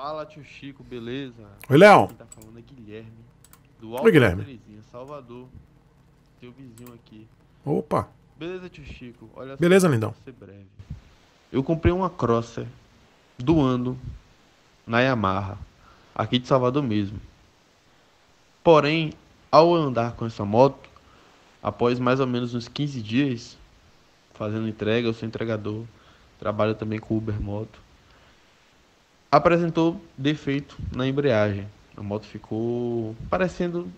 Fala, tio Chico, beleza? Oi, Léo. Quem tá falando é Guilherme. Do Alto Oi, Guilherme. Terezinha, Salvador. Teu vizinho aqui. Opa. Beleza, tio Chico. Olha beleza, só, lindão. Ser breve. Eu comprei uma Crosser do ano na Yamaha, aqui de Salvador mesmo. Porém, ao andar com essa moto, após mais ou menos uns 15 dias fazendo entrega, eu sou entregador, trabalho também com Uber Moto apresentou defeito na embreagem. A moto ficou parecendo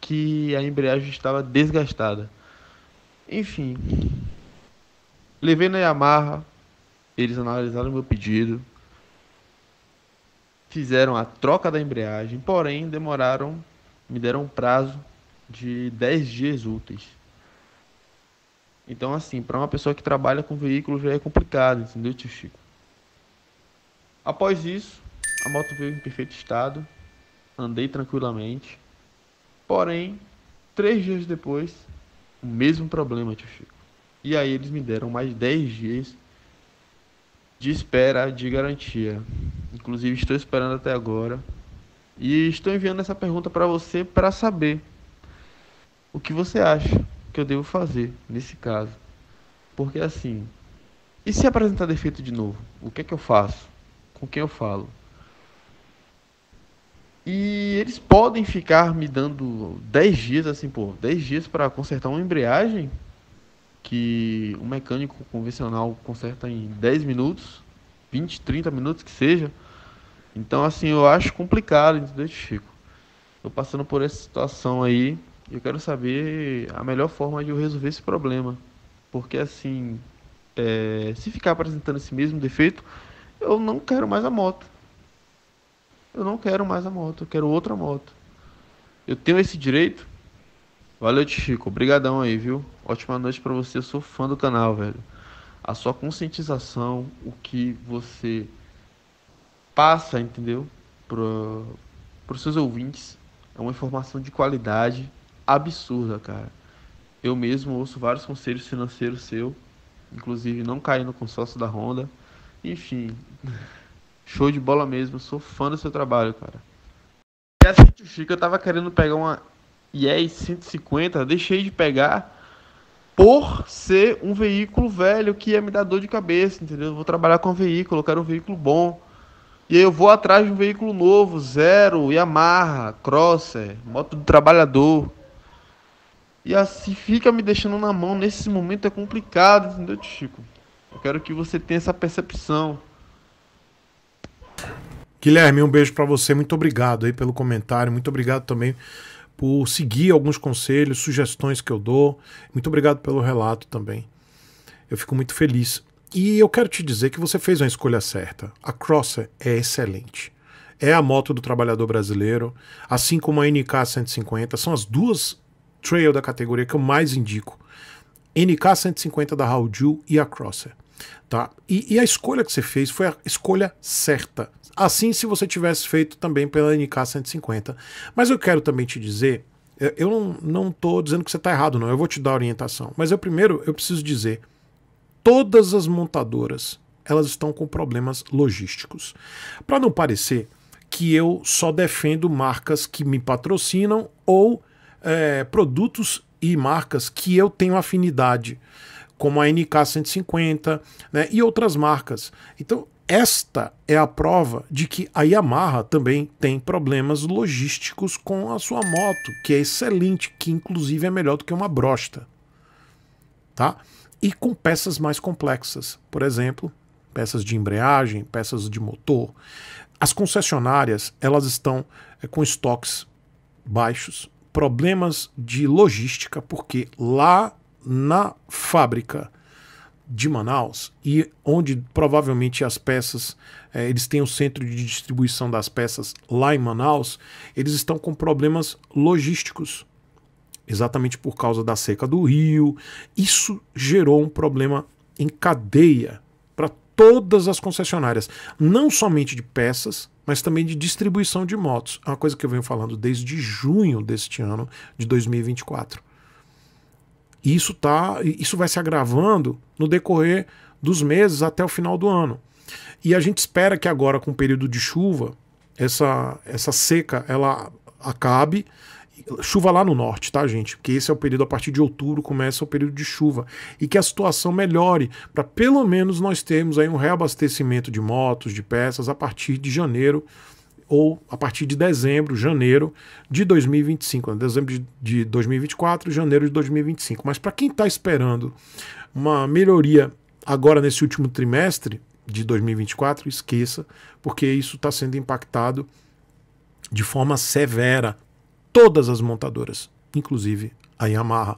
que a embreagem estava desgastada. Enfim, levei na Yamaha, eles analisaram meu pedido, fizeram a troca da embreagem, porém demoraram, me deram um prazo de 10 dias úteis. Então, assim, para uma pessoa que trabalha com veículo já é complicado, entendeu, tio Chico? Após isso, a moto veio em perfeito estado, andei tranquilamente. Porém, três dias depois, o mesmo problema, tio Chico. E aí eles me deram mais dez dias de espera de garantia. Inclusive estou esperando até agora. E estou enviando essa pergunta para você para saber o que você acha que eu devo fazer nesse caso. Porque assim, e se apresentar defeito de novo? O que é que eu faço? com quem eu falo. E eles podem ficar me dando 10 dias, assim, pô, 10 dias para consertar uma embreagem que um mecânico convencional conserta em 10 minutos, 20, 30 minutos que seja. Então, assim, eu acho complicado, entendeu, Chico? Tô passando por essa situação aí e eu quero saber a melhor forma de eu resolver esse problema. Porque, assim, é, se ficar apresentando esse mesmo defeito, eu não quero mais a moto. Eu não quero mais a moto, eu quero outra moto. Eu tenho esse direito? Valeu, Chico. Obrigadão aí, viu? Ótima noite para você. Eu sou fã do canal, velho. A sua conscientização, o que você passa, entendeu? Para os seus ouvintes. É uma informação de qualidade absurda, cara. Eu mesmo ouço vários conselhos financeiros seu, inclusive não cair no consórcio da Honda. Enfim, show de bola mesmo. Sou fã do seu trabalho, cara. E assim, tio Chico, eu tava querendo pegar uma IES 150, deixei de pegar por ser um veículo velho que ia me dar dor de cabeça, entendeu? Eu vou trabalhar com um veículo, eu quero um veículo bom. E aí eu vou atrás de um veículo novo, zero, Yamaha, Crosser, moto do trabalhador. E assim fica me deixando na mão nesse momento é complicado, entendeu, Chico? quero que você tenha essa percepção. Guilherme, um beijo para você. Muito obrigado aí pelo comentário. Muito obrigado também por seguir alguns conselhos, sugestões que eu dou. Muito obrigado pelo relato também. Eu fico muito feliz. E eu quero te dizer que você fez uma escolha certa. A Crosser é excelente. É a moto do trabalhador brasileiro, assim como a NK 150. São as duas trail da categoria que eu mais indico. NK 150 da Raul e a Crosser. Tá? E, e a escolha que você fez foi a escolha certa. Assim, se você tivesse feito também pela NK 150. Mas eu quero também te dizer eu não estou dizendo que você está errado, não. Eu vou te dar orientação. Mas eu primeiro eu preciso dizer: todas as montadoras elas estão com problemas logísticos. Para não parecer que eu só defendo marcas que me patrocinam ou é, produtos e marcas que eu tenho afinidade como a NK150 né, e outras marcas. Então, esta é a prova de que a Yamaha também tem problemas logísticos com a sua moto, que é excelente, que inclusive é melhor do que uma brosta. Tá? E com peças mais complexas, por exemplo, peças de embreagem, peças de motor. As concessionárias, elas estão é, com estoques baixos, problemas de logística, porque lá na fábrica de Manaus e onde provavelmente as peças eh, eles têm o um centro de distribuição das peças lá em Manaus eles estão com problemas logísticos exatamente por causa da seca do rio isso gerou um problema em cadeia para todas as concessionárias não somente de peças mas também de distribuição de motos é uma coisa que eu venho falando desde junho deste ano de 2024 e isso, tá, isso vai se agravando no decorrer dos meses até o final do ano. E a gente espera que agora, com o período de chuva, essa, essa seca ela acabe. Chuva lá no norte, tá, gente? Porque esse é o período, a partir de outubro começa o período de chuva. E que a situação melhore, para pelo menos nós termos aí um reabastecimento de motos, de peças, a partir de janeiro ou a partir de dezembro, janeiro de 2025, né? dezembro de 2024, janeiro de 2025. Mas para quem está esperando uma melhoria agora nesse último trimestre de 2024, esqueça, porque isso está sendo impactado de forma severa. Todas as montadoras, inclusive a Yamaha,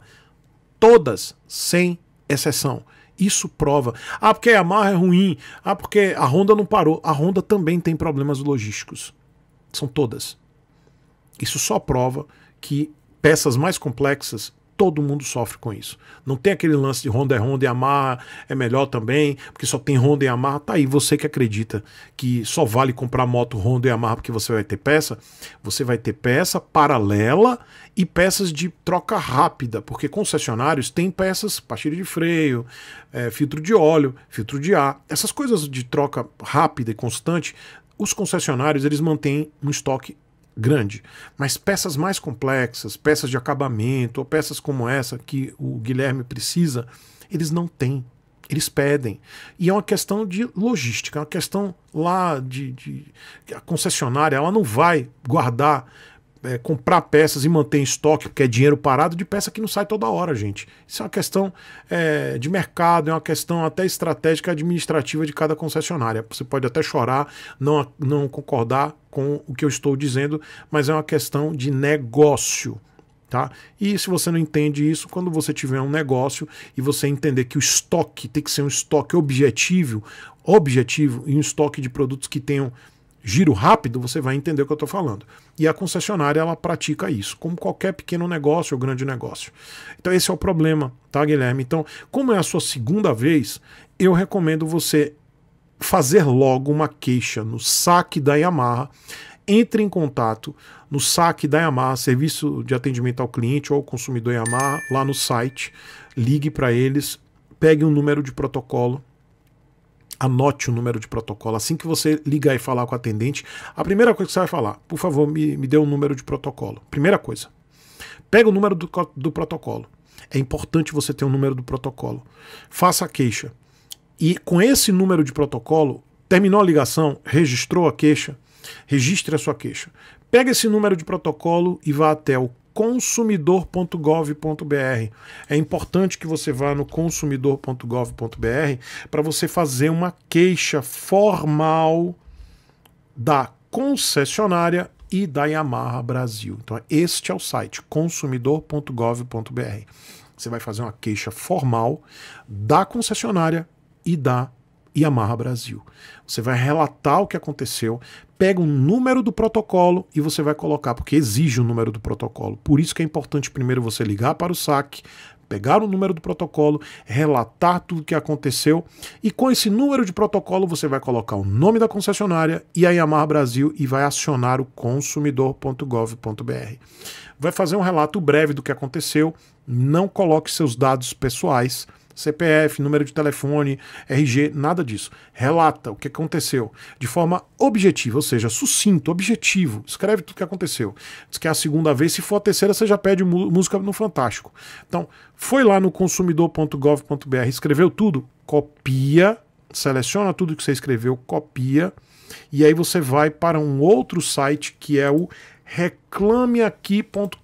todas, sem exceção. Isso prova. Ah, porque a Yamaha é ruim. Ah, porque a Honda não parou. A Honda também tem problemas logísticos. São todas. Isso só prova que peças mais complexas todo mundo sofre com isso. Não tem aquele lance de Honda é Honda e Yamaha é melhor também, porque só tem Honda e Yamaha. Tá aí, você que acredita que só vale comprar moto Honda e Yamaha porque você vai ter peça, você vai ter peça paralela e peças de troca rápida, porque concessionários têm peças, pastilha de freio, é, filtro de óleo, filtro de ar. Essas coisas de troca rápida e constante os concessionários eles mantêm um estoque grande, mas peças mais complexas, peças de acabamento, ou peças como essa que o Guilherme precisa, eles não têm. Eles pedem. E é uma questão de logística, é uma questão lá de, de. A concessionária ela não vai guardar é, comprar peças e manter em estoque, porque é dinheiro parado, de peça que não sai toda hora, gente. Isso é uma questão é, de mercado, é uma questão até estratégica administrativa de cada concessionária. Você pode até chorar, não, não concordar com o que eu estou dizendo, mas é uma questão de negócio. Tá? E se você não entende isso, quando você tiver um negócio e você entender que o estoque tem que ser um estoque objetivo, objetivo e um estoque de produtos que tenham giro rápido, você vai entender o que eu estou falando. E a concessionária ela pratica isso, como qualquer pequeno negócio ou grande negócio. Então esse é o problema, tá, Guilherme? Então, como é a sua segunda vez, eu recomendo você fazer logo uma queixa no saque da Yamaha. Entre em contato no saque da Yamaha, serviço de atendimento ao cliente ou ao consumidor Yamaha, lá no site. Ligue para eles, pegue um número de protocolo anote o número de protocolo. Assim que você ligar e falar com o atendente, a primeira coisa que você vai falar, por favor, me, me dê o um número de protocolo. Primeira coisa. Pega o número do, do protocolo. É importante você ter o um número do protocolo. Faça a queixa. E com esse número de protocolo, terminou a ligação, registrou a queixa, registre a sua queixa. Pega esse número de protocolo e vá até o consumidor.gov.br. É importante que você vá no consumidor.gov.br para você fazer uma queixa formal da concessionária e da Yamaha Brasil. Então, este é o site consumidor.gov.br. Você vai fazer uma queixa formal da concessionária e da Yamaha Brasil. Você vai relatar o que aconteceu, pega o um número do protocolo e você vai colocar, porque exige o um número do protocolo. Por isso que é importante primeiro você ligar para o saque, pegar o número do protocolo, relatar tudo o que aconteceu e com esse número de protocolo você vai colocar o nome da concessionária e a Yamaha Brasil e vai acionar o consumidor.gov.br. Vai fazer um relato breve do que aconteceu, não coloque seus dados pessoais CPF, número de telefone, RG, nada disso. Relata o que aconteceu de forma objetiva, ou seja, sucinto, objetivo. Escreve tudo o que aconteceu. Diz que é a segunda vez, se for a terceira, você já pede música no Fantástico. Então, foi lá no consumidor.gov.br, escreveu tudo, copia, seleciona tudo que você escreveu, copia, e aí você vai para um outro site que é o reclameaqui.com.br.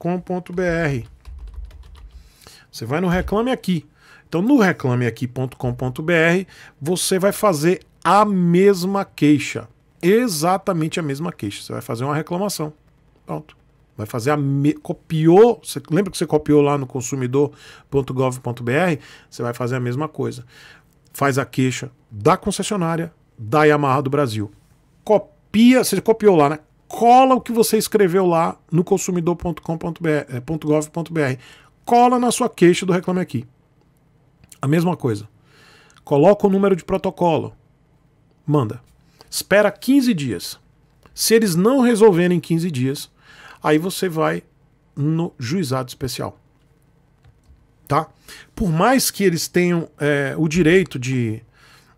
Você vai no Reclame Aqui. Então no reclameaqui.com.br você vai fazer a mesma queixa. Exatamente a mesma queixa. Você vai fazer uma reclamação. Pronto. Vai fazer a. Me... Copiou. Você... Lembra que você copiou lá no consumidor.gov.br? Você vai fazer a mesma coisa. Faz a queixa da concessionária da Yamaha do Brasil. Copia. Você copiou lá, né? Cola o que você escreveu lá no consumidor.com.br. Eh, Cola na sua queixa do Reclame Aqui a mesma coisa. Coloca o número de protocolo, manda. Espera 15 dias. Se eles não resolverem em 15 dias, aí você vai no juizado especial. Tá? Por mais que eles tenham é, o direito de,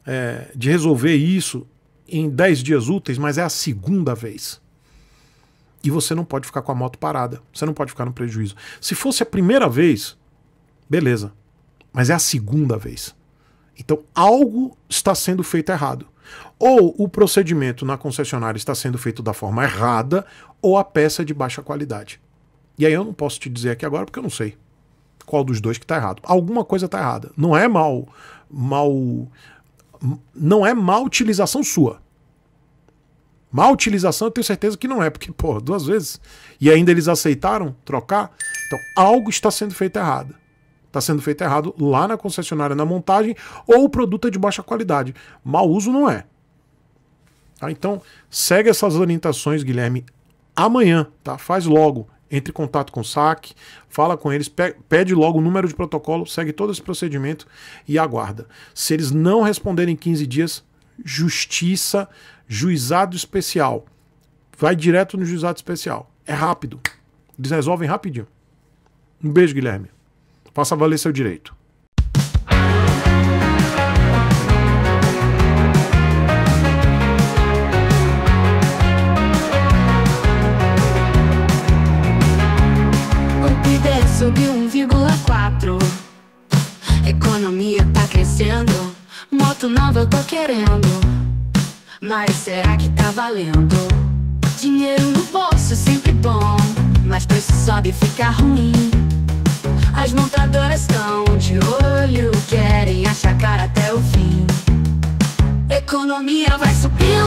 é, de resolver isso em 10 dias úteis, mas é a segunda vez. E você não pode ficar com a moto parada. Você não pode ficar no prejuízo. Se fosse a primeira vez, beleza. Mas é a segunda vez. Então algo está sendo feito errado. Ou o procedimento na concessionária está sendo feito da forma errada, ou a peça é de baixa qualidade. E aí eu não posso te dizer aqui agora porque eu não sei qual dos dois que está errado. Alguma coisa está errada. Não é mal, mal, não é mal utilização sua. Má utilização, eu tenho certeza que não é, porque, pô, duas vezes. E ainda eles aceitaram trocar? Então, algo está sendo feito errado está sendo feito errado lá na concessionária, na montagem, ou o produto é de baixa qualidade. Mau uso não é. Tá? Então, segue essas orientações, Guilherme, amanhã, tá? Faz logo. Entre em contato com o SAC, fala com eles, pede logo o número de protocolo, segue todo esse procedimento e aguarda. Se eles não responderem em 15 dias, justiça, juizado especial. Vai direto no juizado especial. É rápido. Eles resolvem rapidinho. Um beijo, Guilherme. Faça valer seu direito. O PIB subiu 1,4. Economia tá crescendo. Moto nova eu tô querendo. Mas será que tá valendo? Dinheiro no bolso é sempre bom. Mas preço sobe e fica ruim. As montadoras estão de olho, querem achacar até o fim. Economia vai subir.